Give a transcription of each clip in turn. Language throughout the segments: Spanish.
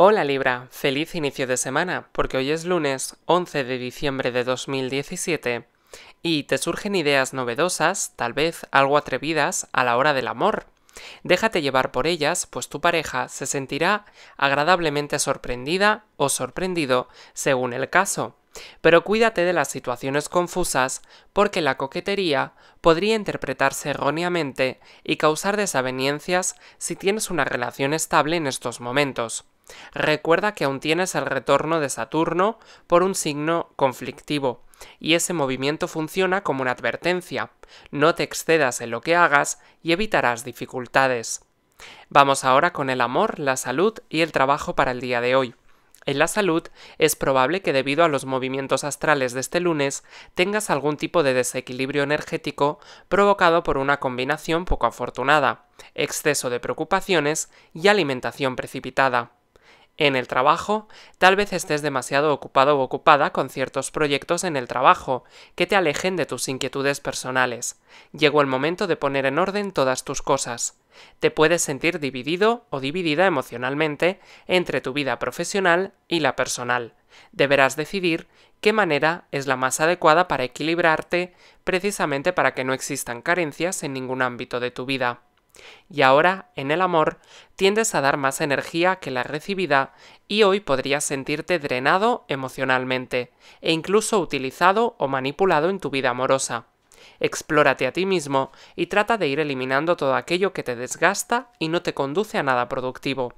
Hola Libra, feliz inicio de semana, porque hoy es lunes 11 de diciembre de 2017 y te surgen ideas novedosas, tal vez algo atrevidas, a la hora del amor. Déjate llevar por ellas, pues tu pareja se sentirá agradablemente sorprendida o sorprendido, según el caso. Pero cuídate de las situaciones confusas, porque la coquetería podría interpretarse erróneamente y causar desavenencias si tienes una relación estable en estos momentos. Recuerda que aún tienes el retorno de Saturno por un signo conflictivo, y ese movimiento funciona como una advertencia. No te excedas en lo que hagas y evitarás dificultades. Vamos ahora con el amor, la salud y el trabajo para el día de hoy. En la salud es probable que debido a los movimientos astrales de este lunes tengas algún tipo de desequilibrio energético provocado por una combinación poco afortunada, exceso de preocupaciones y alimentación precipitada en el trabajo, tal vez estés demasiado ocupado o ocupada con ciertos proyectos en el trabajo que te alejen de tus inquietudes personales. Llegó el momento de poner en orden todas tus cosas. Te puedes sentir dividido o dividida emocionalmente entre tu vida profesional y la personal. Deberás decidir qué manera es la más adecuada para equilibrarte, precisamente para que no existan carencias en ningún ámbito de tu vida. Y ahora, en el amor, tiendes a dar más energía que la recibida y hoy podrías sentirte drenado emocionalmente e incluso utilizado o manipulado en tu vida amorosa. Explórate a ti mismo y trata de ir eliminando todo aquello que te desgasta y no te conduce a nada productivo.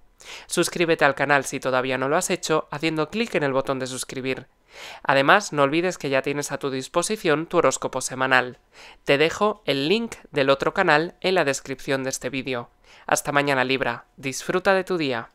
Suscríbete al canal si todavía no lo has hecho haciendo clic en el botón de suscribir. Además, no olvides que ya tienes a tu disposición tu horóscopo semanal. Te dejo el link del otro canal en la descripción de este vídeo. Hasta mañana Libra, disfruta de tu día.